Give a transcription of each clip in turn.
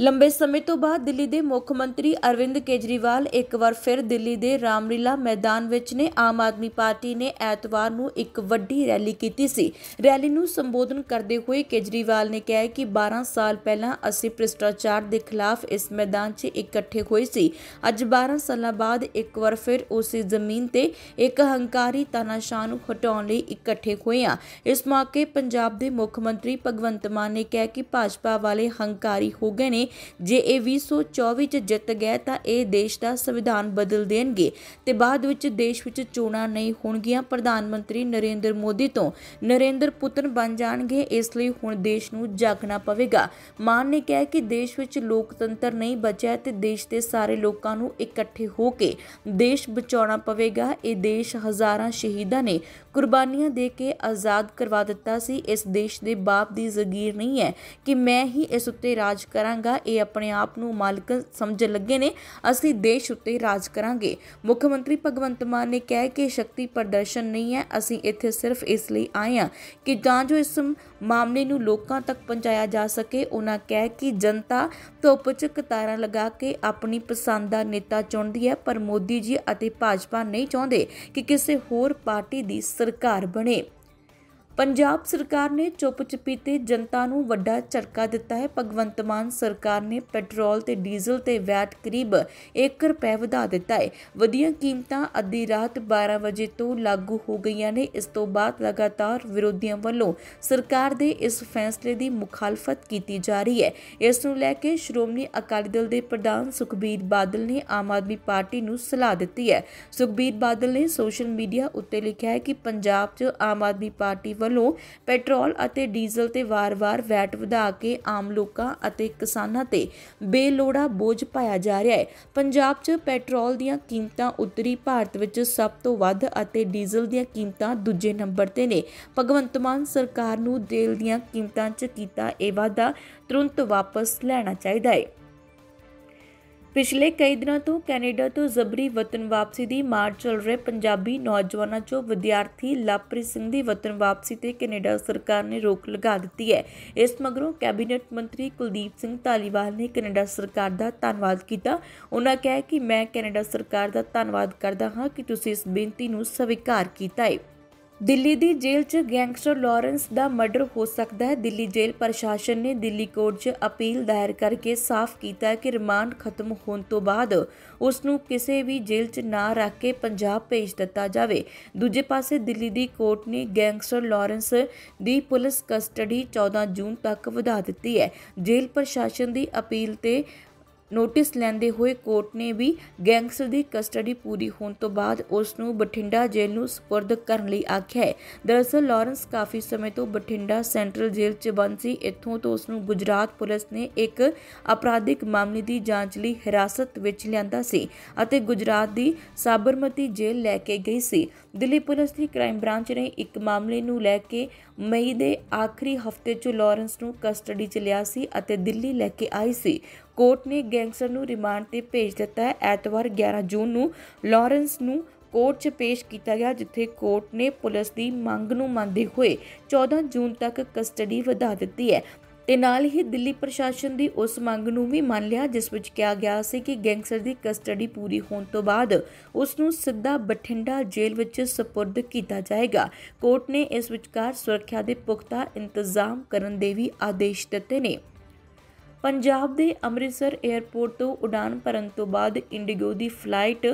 ਲੰਬੇ ਸਮੇਂ ਤੋਂ ਬਾਅਦ ਦਿੱਲੀ ਦੇ ਮੁੱਖ ਮੰਤਰੀ ਅਰਵਿੰਦ ਕੇਜਰੀਵਾਲ ਇੱਕ ਵਾਰ ਫਿਰ ਦਿੱਲੀ ਦੇ ਰਾਮਲੀਲਾ ਮੈਦਾਨ ਵਿੱਚ ਨੇ ਆਮ ਆਦਮੀ ਪਾਰਟੀ ਨੇ ਐਤਵਾਰ ਨੂੰ ਇੱਕ ਵੱਡੀ ਰੈਲੀ ਕੀਤੀ ਸੀ ਰੈਲੀ ਨੂੰ ਸੰਬੋਧਨ ਕਰਦੇ ਹੋਏ ਕੇਜਰੀਵਾਲ ਨੇ ਕਿਹਾ ਕਿ 12 ਸਾਲ ਪਹਿਲਾਂ ਅਸੀਂ ਭ੍ਰਿਸ਼ਟਾਚਾਰ ਦੇ ਖਿਲਾਫ ਇਸ ਮੈਦਾਨ 'ਚ ਇਕੱਠੇ ਹੋਏ ਸੀ ਅੱਜ 12 ਸਾਲਾਂ ਬਾਅਦ ਇੱਕ ਵਾਰ ਫਿਰ ਉਸੇ ਜ਼ਮੀਨ ਤੇ ਇੱਕ ਹੰਕਾਰੀ ਤਾਨਾਸ਼ਾਹ ਨੂੰ ਹਟਾਉਣ ਲਈ ਇਕੱਠੇ ਹੋਏ ਆ ਇਸ ਮੌਕੇ ਪੰਜਾਬ ਦੇ ਮੁੱਖ ਮੰਤਰੀ ਭਗਵੰਤ ਮਾਨ ਨੇ ਕਿਹਾ ਕਿ ਭਾਜਪਾ ਵਾਲੇ ਹੰਕਾਰੀ ਹੋ ਗਏ ਨੇ ਨੇ ਜੇ ਇਹ 2024 ਚ ਜਿੱਤ ਗਏ ਤਾਂ ਇਹ ਦੇਸ਼ ਦਾ ਸੰਵਿਧਾਨ ਬਦਲ ਦੇਣਗੇ ਤੇ ਬਾਅਦ ਵਿੱਚ ਦੇਸ਼ ਵਿੱਚ ਚੋਣਾਂ ਨਹੀਂ ਹੋਣਗੀਆਂ ਪ੍ਰਧਾਨ ਮੰਤਰੀ ਨਰਿੰਦਰ ਮੋਦੀ ਤੋਂ ਨਰਿੰਦਰ ਪੁੱਤਰ ਬਣ ਜਾਣਗੇ ਇਸ ਲਈ ਹੁਣ ਦੇਸ਼ ਨੂੰ ਜਾਗਣਾ ਪਵੇਗਾ ਮਾਨ ਨੇ ਕਿਹਾ ਕਿ ਦੇਸ਼ ਵਿੱਚ ਲੋਕਤੰਤਰ ਨਹੀਂ ਬਚਿਆ ਤੇ ਦੇਸ਼ ਦੇ ਸਾਰੇ ਲੋਕਾਂ ਨੂੰ ਇਕੱਠੇ ਹੋ ਕੇ ਦੇਸ਼ ਬਚਾਉਣਾ ਪਵੇਗਾ ਇਹ ਦੇਸ਼ ਹਜ਼ਾਰਾਂ ਸ਼ਹੀਦਾਂ ਨੇ ਕੁਰਬਾਨੀਆਂ ਦੇ ਕੇ ਆਜ਼ਾਦ ਕਰਵਾ ਦਿੱਤਾ ਸੀ ਇਸ ਦੇਸ਼ ਦੇ ਬਾਪ ਦੀ ਜ਼ਗੀਰ ਨਹੀਂ ਹੈ ਕਿ ਮੈਂ ਹੀ ਇਸ ਉੱਤੇ ਰਾਜ ਕਰਾਂਗਾ ਦਿੱਤਾ ਇਹ ਆਪਣੇ ਆਪ ਨੂੰ ਮਾਲਕ ਸਮਝਣ ਲੱਗੇ ਨੇ ਅਸੀਂ ਦੇਸ਼ ਉੱਤੇ ਰਾਜ ਕਰਾਂਗੇ ਮੁੱਖ ਮੰਤਰੀ ਭਗਵੰਤ ਮਾਨ ਨੇ ਕਹਿ ਕੇ ਸ਼ਕਤੀ ਪ੍ਰਦਰਸ਼ਨ ਨਹੀਂ ਹੈ ਅਸੀਂ ਇੱਥੇ ਸਿਰਫ ਇਸ ਲਈ ਆਏ ਹਾਂ ਕਿ ਤਾਂ ਜੋ ਇਸ ਮਾਮਲੇ ਨੂੰ ਲੋਕਾਂ ਤੱਕ ਪਹੁੰਚਾਇਆ ਜਾ ਸਕੇ ਉਹਨਾਂ ਕਹਿ ਕਿ ਜਨਤਾ ਧੁੱਪ 'ਚ ਕਤਾਰਾਂ ਲਗਾ ਕੇ ਆਪਣੀ ਪਸੰਦ ਦਾ ਨੇਤਾ ਚੁਣਦੀ ਹੈ ਪਰ ਮੋਦੀ ਜੀ ਅਤੇ ਭਾਜਪਾ ਨਹੀਂ ਚਾਹੁੰਦੇ ਕਿ ਕਿਸੇ ਹੋਰ ਪਾਰਟੀ ਦੀ ਸਰਕਾਰ ਬਣੇ ਪੰਜਾਬ ਸਰਕਾਰ ਨੇ ਚੁੱਪਚਾਪੀ ਤੇ ਜਨਤਾ ਨੂੰ ਵੱਡਾ ਝਟਕਾ ਦਿੱਤਾ ਹੈ ਭਗਵੰਤ ਮਾਨ ਸਰਕਾਰ ਨੇ ਪੈਟਰੋਲ ਤੇ ਡੀਜ਼ਲ ਤੇ ਵੈਟ ਕਰੀਬ 1 ਰੁਪਏ ਵਧਾ ਦਿੱਤਾ ਹੈ ਵਧੀਆਂ ਕੀਮਤਾਂ ਅੱਧੀ ਰਾਤ 12 ਵਜੇ ਤੋਂ ਲਾਗੂ ਹੋ ਗਈਆਂ ਨੇ ਇਸ ਤੋਂ ਬਾਅਦ ਲਗਾਤਾਰ ਵਿਰੋਧੀਆਂ ਵੱਲੋਂ ਸਰਕਾਰ ਦੇ ਇਸ ਫੈਸਲੇ ਦੀ ਮੁਖਾਲਫਤ ਕੀਤੀ ਜਾ ਰਹੀ ਹੈ ਇਸ ਨੂੰ ਲੈ ਕੇ ਸ਼੍ਰੋਮਣੀ ਅਕਾਲੀ ਦਲ ਦੇ ਪ੍ਰਧਾਨ ਸੁਖਬੀਰ ਬਾਦਲ ਨੇ ਆਮ ਆਦਮੀ ਪਾਰਟੀ ਨੂੰ ਸਲਾਹ ਦਿੱਤੀ ਹੈ ਸੁਖਬੀਰ ਬਾਦਲ ਨੇ ਸੋਸ਼ਲ ਮੀਡੀਆ ਉੱਤੇ ਲਿਖਿਆ ਹੈ ਕਿ ਪੰਜਾਬ 'ਚ ਆਮ ਆਦਮੀ ਪਾਰਟੀ ਵੱਲੋਂ ਪੈਟਰੋਲ ਅਤੇ ਡੀਜ਼ਲ ਤੇ ਵਾਰ-ਵਾਰ ਵੈਟ ਵਧਾ ਕੇ ਆਮ ਲੋਕਾਂ ਅਤੇ ਕਿਸਾਨਾਂ ਤੇ ਬੇਲੋੜਾ ਬੋਝ ਪਾਇਆ ਜਾ ਰਿਹਾ ਹੈ ਪੰਜਾਬ 'ਚ ਪੈਟਰੋਲ ਦੀਆਂ ਕੀਮਤਾਂ ਉੱਤਰੀ ਭਾਰਤ ਵਿੱਚ ਸਭ ਤੋਂ ਵੱਧ ਅਤੇ ਡੀਜ਼ਲ ਦੀਆਂ ਕੀਮਤਾਂ ਦੂਜੇ ਨੰਬਰ ਤੇ ਨੇ ਭਗਵੰਤ ਮਾਨ ਸਰਕਾਰ ਨੂੰ ਤੇਲ ਦੀਆਂ ਕੀਮਤਾਂ 'ਚ ਕੀਤਾ ਇਹ ਵਾਧਾ ਤੁਰੰਤ ਵਾਪਸ ਲੈਣਾ ਚਾਹੀਦਾ ਹੈ ਪਿਛਲੇ ਕਈ ਦਿਨਾਂ ਤੋਂ ਕੈਨੇਡਾ ਤੋਂ ਜ਼ਬਰੀ ਵਤਨ ਵਾਪਸੀ ਦੀ ਮਾਰ ਚੱਲ ਰਹੇ ਪੰਜਾਬੀ ਨੌਜਵਾਨਾਂ 'ਚੋਂ ਵਿਦਿਆਰਥੀ ਲਵਪ੍ਰੀਤ ਸਿੰਘ ਦੀ ਵਤਨ ਵਾਪਸੀ ਤੇ ਕੈਨੇਡਾ ਸਰਕਾਰ ਨੇ ਰੋਕ ਲਗਾ ਦਿੱਤੀ ਹੈ ਇਸ ਮਗਰੋਂ ਕੈਬਨਿਟ ਮੰਤਰੀ ਕੁਲਦੀਪ ਸਿੰਘ ਧਾਲੀਵਾਲ ਨੇ ਕੈਨੇਡਾ ਸਰਕਾਰ ਦਾ ਧੰਨਵਾਦ ਕੀਤਾ ਉਹਨਾਂ ਕਹਿ ਕਿ ਮੈਂ ਕੈਨੇਡਾ ਸਰਕਾਰ ਦਾ ਧੰਨਵਾਦ ਕਰਦਾ ਹਾਂ ਕਿ ਤੁਸੀਂ ਇਸ ਬੇਨਤੀ ਨੂੰ ਸਵੀਕਾਰ ਕੀਤਾ ਹੈ ਦਿੱਲੀ ਦੀ ਜੇਲ੍ਹ 'ਚ ਗੈਂਗਸਟਰ ਲਾਰੈਂਸ ਦਾ ਮਰਡਰ ਹੋ ਸਕਦਾ ਹੈ ਦਿੱਲੀ ਜੇਲ੍ਹ ਪ੍ਰਸ਼ਾਸਨ ਨੇ ਦਿੱਲੀ ਕੋਰਟ 'ਚ ਅਪੀਲ ਦਾਇਰ ਕਰਕੇ ਸਾਫ਼ ਕੀਤਾ ਹੈ ਕਿ ਰਿਮਾਂਡ ਖਤਮ ਹੋਣ ਤੋਂ ਬਾਅਦ ਉਸ ਨੂੰ ਕਿਸੇ ਵੀ ਜੇਲ੍ਹ 'ਚ ਨਾ ਰੱਖ ਕੇ ਪੰਜਾਬ ਭੇਜ ਦਿੱਤਾ ਜਾਵੇ ਦੂਜੇ ਪਾਸੇ ਦਿੱਲੀ ਦੀ ਕੋਰਟ ਨੇ ਗੈਂਗਸਟਰ ਲਾਰੈਂਸ ਦੀ ਪੁਲਿਸ ਕਸਟਡੀ 14 ਜੂਨ ਤੱਕ ਵਧਾ ਦਿੱਤੀ ਹੈ ਜੇਲ੍ਹ ਪ੍ਰਸ਼ਾਸਨ ਦੀ ਅਪੀਲ ਤੇ ਨੋਟਿਸ ਲੈਂਦੇ ਹੋਏ ਕੋਰਟ ਨੇ ਵੀ ਗੈਂਗਸਟਰ ਦੀ ਕਸਟਡੀ ਪੂਰੀ ਹੋਣ ਤੋਂ ਬਾਅਦ ਉਸ ਨੂੰ ਬਠਿੰਡਾ ਜੇਲ੍ਹ ਨੂੰ سپرد ਕਰਨ ਲਈ ਆਖਿਆ ਹੈ ਦਰਅਸਲ ਲਾਰੈਂਸ ਕਾਫੀ ਸਮੇਂ ਤੋਂ ਬਠਿੰਡਾ ਸੈਂਟਰਲ ਜੇਲ੍ਹ 'ਚ ਬੰਦ ਸੀ ਇੱਥੋਂ ਤੋਂ ਉਸ ਨੂੰ ਗੁਜਰਾਤ ਪੁਲਿਸ ਨੇ ਇੱਕ ਅਪਰਾਧਿਕ ਮਾਮਲੇ ਦੀ ਜਾਂਚ ਲਈ ਹਿਰਾਸਤ ਵਿੱਚ ਲਿਆਂਦਾ ਸੀ ਅਤੇ ਗੁਜਰਾਤ ਦੀ ਸਾਬਰਮਤੀ ਜੇਲ੍ਹ ਲੈ ਕੇ ਗਈ ਸੀ ਦਿੱਲੀ ਪੁਲਿਸ ਦੀ ਕ੍ਰਾਈਮ ਬ੍ਰਾਂਚ ਨੇ ਇੱਕ ਮਾਮਲੇ ਨੂੰ ਲੈ ਕੇ ਮਈ ਦੇ ਆਖਰੀ ਹਫ਼ਤੇ 'ਚ ਲਾਰੈਂਸ ਨੂੰ ਕਸਟਡੀ 'ਚ ਲਿਆ ਸੀ ਅਤੇ ਦਿੱਲੀ ਲੈ ਕੇ ਆਈ ਸੀ ਕੋਰਟ ਨੇ ਗੈਂਗਸਟਰ ਨੂੰ ਰਿਮਾਂਡ ਤੇ ਭੇਜ ਦਿੱਤਾ ਹੈ ਐਤਵਾਰ 11 ਜੂਨ ਨੂੰ ਲਾਰੈਂਸ ਨੂੰ ਕੋਰਟ 'ਚ ਪੇਸ਼ ਕੀਤਾ ਗਿਆ ਜਿੱਥੇ ਕੋਰਟ ਨੇ ਪੁਲਿਸ ਦੀ ਮੰਗ ਨੂੰ ਮੰਨਦੇ ਹੋਏ 14 ਜੂਨ ਤੱਕ ਕਸਟਡੀ ਵਧਾ ਦਿੱਤੀ ਹੈ ਤੇ ਨਾਲ ਹੀ ਦਿੱਲੀ ਪ੍ਰਸ਼ਾਸਨ ਦੀ ਉਸ ਮੰਗ ਨੂੰ ਵੀ ਮੰਨ ਲਿਆ ਜਿਸ ਵਿੱਚ ਕਿਹਾ ਗਿਆ ਸੀ ਕਿ ਗੈਂਗਸਟਰ ਦੀ ਕਸਟਡੀ ਪੂਰੀ ਹੋਣ ਤੋਂ ਬਾਅਦ ਉਸ ਨੂੰ ਸਿੱਧਾ ਬਠਿੰਡਾ ਜੇਲ੍ਹ ਵਿੱਚ سپرد ਕੀਤਾ ਜਾਏਗਾ ਕੋਰਟ ਨੇ ਇਸ ਵਿਚਕਾਰ ਸੁਰੱਖਿਆ ਦੇ ਪੁਖਤਾ ਇੰਤਜ਼ਾਮ ਕਰਨ ਦੇ ਵੀ ਆਦੇਸ਼ ਦਿੱਤੇ ਨੇ ਪੰਜਾਬ ਦੇ ਅੰਮ੍ਰਿਤਸਰ 에ਅਰਪੋਰਟ ਤੋਂ ਉਡਾਨ ਭਰਨ ਤੋਂ ਬਾਅਦ ਇੰਡੀਗੋ ਦੀ flight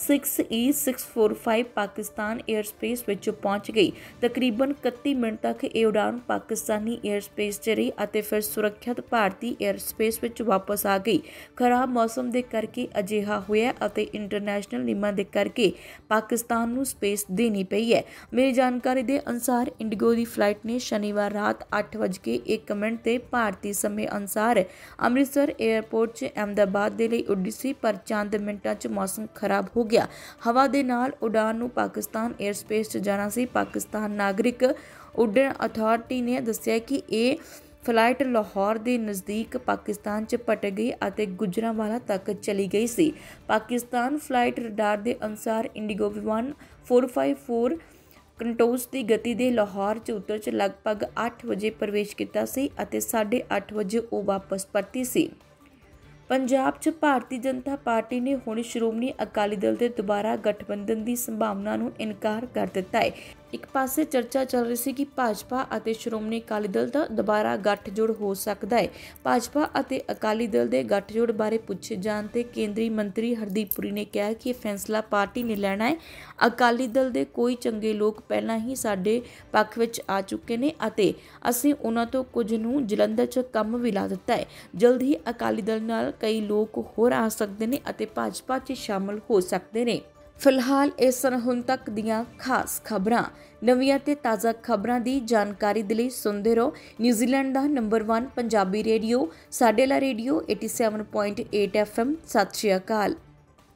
6E645 Pakistan air space ਵਿੱਚ ਪਹੁੰਚ ਗਈ ਤਕਰੀਬਨ 31 ਮਿੰਟ ਤੱਕ ਇਹ ਉਡਾਨ ਪਾਕਿਸਤਾਨੀ 에ਅਰ ਸਪੇਸ 'ਚ ਰਹੀ ਅਤੇ ਫਿਰ ਸੁਰੱਖਿਅਤ ਭਾਰਤੀ 에ਅਰ ਸਪੇਸ ਵਿੱਚ ਵਾਪਸ ਆ ਗਈ ਖਰਾਬ ਮੌਸਮ ਦੇ ਕਰਕੇ ਅਜਿਹਾ ਹੋਇਆ ਅਤੇ ਇੰਟਰਨੈਸ਼ਨਲ ਨਿਯਮਾਂ ਦੇ ਕਰਕੇ ਪਾਕਿਸਤਾਨ ਨੂੰ ਸਪੇਸ ਦੇਣੀ ਪਈ ਹੈ ਮੇਰੀ ਜਾਣਕਾਰੀ ਦੇ ਅਨੁਸਾਰ ਇੰਡੀਗੋ ਦੀ ਫਲਾਈਟ ਨੇ ਸ਼ਨੀਵਾਰ ਰਾਤ 8:01 ਮਿੰਟ ਤੇ ਭਾਰਤੀ ਸਮੇਂ ਅਨੁਸਾਰ ਅੰਮ੍ਰਿਤਸਰ 에ਅਰਪੋਰਟ 'ਚ ਅਹਮਦਾਬਾਦ ਦੇ ਲਈ ਉੱਡੀ ਸੀ ਪਰ ਚੰਦ ਮਿੰਟਾਂ 'ਚ ਮੌਸਮ ਖਰਾਬ ਹੋ ਗਿਆ ਹਵਾ ਦੇ ਨਾਲ ਉਡਾਨ ਨੂੰ ਪਾਕਿਸਤਾਨ 에ਅਰ ਸਪੇਸ 'ਚ ਜਾਣਾ ਸੀ ਪਾਕਿਸਤਾਨ ਨਾਗਰਿਕ ਉਡਣ ਅਥਾਰਟੀ ਨੇ ਦੱਸਿਆ ਕਿ ਇਹ ਫਲਾਈਟ ਲਾਹੌਰ ਦੇ ਨਜ਼ਦੀਕ ਪਾਕਿਸਤਾਨ 'ਚ ਪਟ ਗਈ ਅਤੇ ਗੁਜਰਾਂਵਾਲਾ ਤੱਕ ਚਲੀ ਗਈ ਸੀ ਪਾਕਿਸਤਾਨ ਫਲਾਈਟ ਰਡਾਰ ਦੇ ਅਨੁਸਾਰ ਇੰਡੀਗੋ ਵਿਮਾਨ 454 ਕੰਟੋਸ ਦੀ ਗਤੀ ਦੇ ਲਾਹੌਰ 'ਚ ਉਤਰ 'ਚ ਲਗਭਗ 8 ਵਜੇ ਪ੍ਰਵੇਸ਼ ਕੀਤਾ ਸੀ ਅਤੇ 8:30 ਵਜੇ ਉਹ ਵਾਪਸ ਪਰਤੀ ਸੀ ਪੰਜਾਬ 'ਚ ਭਾਰਤੀ ਜਨਤਾ ਪਾਰਟੀ ਨੇ ਹੁਣ ਸ਼੍ਰੋਮਣੀ ਅਕਾਲੀ ਦਲ ਦੇ ਦੁਬਾਰਾ ਗਠਬੰਧਨ ਦੀ ਸੰਭਾਵਨਾ ਨੂੰ ਇਨਕਾਰ ਕਰ ਦਿੱਤਾ ਹੈ ਇੱਕ ਪਾਸੇ ਚਰਚਾ ਚੱਲ ਰਹੀ ਸੀ ਕਿ ਭਾਜਪਾ ਅਤੇ ਸ਼੍ਰੋਮਣੀ ਅਕਾਲੀ ਦਲ ਦਾ ਦੁਬਾਰਾ ਗੱਠਜੋੜ ਹੋ ਸਕਦਾ ਹੈ ਭਾਜਪਾ ਅਤੇ ਅਕਾਲੀ ਦਲ ਦੇ ਗੱਠਜੋੜ ਬਾਰੇ ਪੁੱਛੇ ਜਾਣ ਤੇ ਕੇਂਦਰੀ ਮੰਤਰੀ ਹਰਦੀਪ ਪੁਰੀ ਨੇ ਕਿਹਾ ਕਿ ਇਹ ਫੈਸਲਾ ਪਾਰਟੀ ਨੇ ਲੈਣਾ ਹੈ ਅਕਾਲੀ ਦਲ ਦੇ ਕੋਈ ਚੰਗੇ ਲੋਕ ਪਹਿਲਾਂ ਹੀ ਸਾਡੇ ਪੱਖ ਵਿੱਚ ਆ ਚੁੱਕੇ ਨੇ ਅਤੇ ਅਸੀਂ ਉਹਨਾਂ ਤੋਂ ਕੁਝ ਨੂੰ ਜਲੰਧਰ 'ਚ ਕੰਮ ਵੀ ਲਾ ਦਿੱਤਾ ਹੈ ਜਲਦ ਹੀ ਅਕਾਲੀ ਦਲ ਨਾਲ ਕਈ ਲੋਕ ਹੋਰ ਆ ਸਕਦੇ ਨੇ ਅਤੇ ਭਾਜਪਾ 'ਚ ਸ਼ਾਮਲ ਹੋ ਸਕਦੇ ਨੇ ਫਿਲਹਾਲ ਇਸ ਸਨ ਹੁਣ ਤੱਕ ਦੀਆਂ ਖਾਸ ਖਬਰਾਂ ਨਵੀਆਂ ਤੇ ਤਾਜ਼ਾ ਖਬਰਾਂ ਦੀ ਜਾਣਕਾਰੀ ਦੇ ਲਈ ਸੁਣਦੇ ਰਹੋ ਨਿਊਜ਼ੀਲੈਂਡ ਦਾ ਨੰਬਰ 1 ਪੰਜਾਬੀ ਰੇਡੀਓ ਸਾਡੇਲਾ ਰੇਡੀਓ 87.8 FM ਸਤਿ ਸ਼੍ਰੀ ਅਕਾਲ